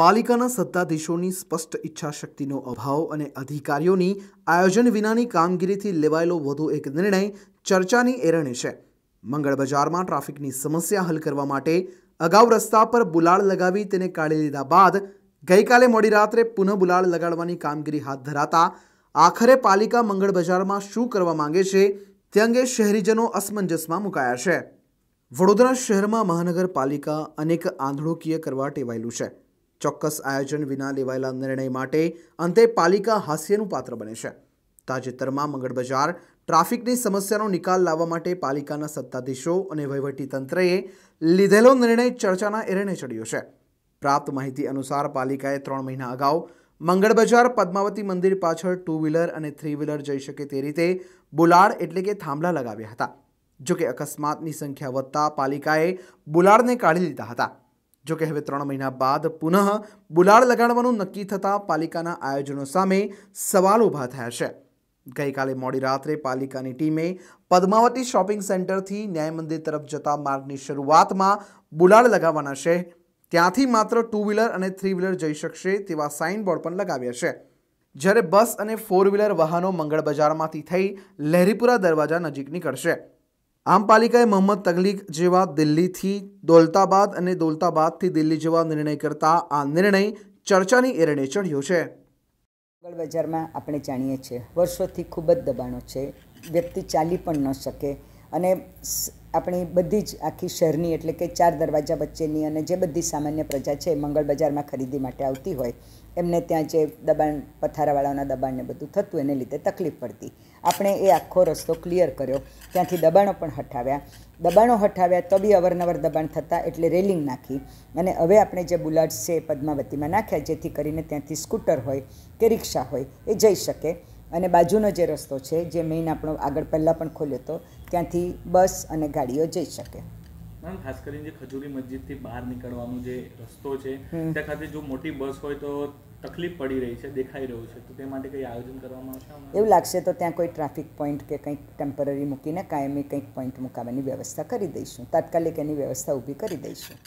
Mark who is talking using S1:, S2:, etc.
S1: પાલિકાના સત્તાધીશોની સ્પષ્ટ ઈચ્છાશક્તિનો અભાવ અને અધિકારીઓની આયોજન વિનાની કામગીરીથી લેવાયેલો વધુ એક નિર્ણય ચર્ચાની એરણે છે મંગળ બજારમાં ટ્રાફિકની સમસ્યા હલ કરવા માટે અગાઉ રસ્તા પર બુલાળ લગાવી તેને કાઢી લીધા બાદ ગઈકાલે મોડી રાત્રે પુનઃ બુલાળ લગાડવાની કામગીરી હાથ ધરાતા આખરે પાલિકા મંગળ બજારમાં શું કરવા માંગે છે તે અંગે શહેરીજનો અસમંજસમાં મુકાયા છે વડોદરા શહેરમાં મહાનગરપાલિકા અનેક આંધળોકીય કરવા ટેવાયેલું છે ચોક્કસ આયોજન વિના લેવાયેલા નિર્ણય માટે અંતે પાલિકા હાસ્યનું પાત્ર બને છે તાજેતરમાં મંગળ બજાર ટ્રાફિકની સમસ્યાનો નિકાલ લાવવા માટે પાલિકાના સત્તાધીશો અને વહીવટીતંત્રએ લીધેલો નિર્ણય ચર્ચાના એરણે ચડ્યો છે પ્રાપ્ત માહિતી અનુસાર પાલિકાએ ત્રણ મહિના અગાઉ મંગળ બજાર પદ્માવતી મંદિર પાછળ ટુ વ્હીલર અને થ્રી વ્હીલર જઈ શકે તે રીતે બુલાડ એટલે કે થાંભલા લગાવ્યા હતા જોકે અકસ્માતની સંખ્યા વધતા પાલિકાએ બુલાડને કાઢી લીધા હતા જો કે હવે ત્રણ મહિના બાદ પુનઃ બુલાળ લગાડવાનું નક્કી થતાં પાલિકાના આયોજનો સામે સવાલ ઊભા થયા છે ગઈકાલે મોડી રાત્રે પાલિકાની ટીમે પદ્માવતી શોપિંગ સેન્ટરથી ન્યાય મંદિર તરફ જતા માર્ગની શરૂઆતમાં બુલાળ લગાવવાના છે ત્યાંથી માત્ર ટુ વ્હીલર અને થ્રી વ્હીલર જઈ શકશે તેવા સાઇન બોર્ડ પણ લગાવ્યા છે જ્યારે બસ અને ફોર વ્હીલર વાહનો મંગળ બજારમાંથી થઈ લહેરીપુરા દરવાજા નજીક નીકળશે આમ પાલિકાએ મોહમ્મદ તગલીક જેવા દિલ્હીથી દોલતાબાદ અને દોલતાબાદથી દિલ્હી જેવા નિર્ણય કરતા આ નિર્ણય ચર્ચાની એરણે
S2: ચઢ્યો છે મોગલ બજારમાં આપણે જાણીએ છીએ વર્ષોથી ખૂબ જ દબાણો છે વ્યક્તિ ચાલી પણ ન શકે અને આપણી બધી જ આખી શહેરની એટલે કે ચાર દરવાજા વચ્ચેની અને જે બધી સામાન્ય પ્રજા છે મંગળ બજારમાં ખરીદી માટે આવતી હોય એમને ત્યાં જે દબાણ પથારાવાળાઓના દબાણને બધું થતું એને લીધે તકલીફ પડતી આપણે એ આખો રસ્તો ક્લિયર કર્યો ત્યાંથી દબાણો પણ હટાવ્યા દબાણો હટાવ્યા તો બી અવરનવર દબાણ થતાં એટલે રેલિંગ નાખી અને હવે આપણે જે બુલાટ્સ છે પદ્માવતીમાં નાખ્યા જેથી કરીને ત્યાંથી સ્કૂટર હોય કે રિક્ષા હોય એ જઈ શકે અને બાજુનો જે રસ્તો છે જે મેઇન આપણો આગળ પહેલાં પણ ખોલ્યો હતો ત્યાંથી બસ અને ગાડીઓ જઈ શકે
S1: મેમ ખાસ કરીને જે ખજૂરી મસ્જિદથી બહાર નીકળવાનો જે રસ્તો છે ત્યાં ખાતે જો મોટી બસ હોય તો તકલીફ પડી રહી છે દેખાઈ રહ્યું છે તો તે માટે કંઈ આયોજન કરવામાં
S2: આવશે એવું લાગશે તો ત્યાં કોઈ ટ્રાફિક પોઈન્ટ કે કંઈક ટેમ્પરરી મૂકીને કાયમી કંઈક પોઈન્ટ મૂકાવવાની વ્યવસ્થા કરી દઈશું તાત્કાલિક એની વ્યવસ્થા ઊભી કરી દઈશું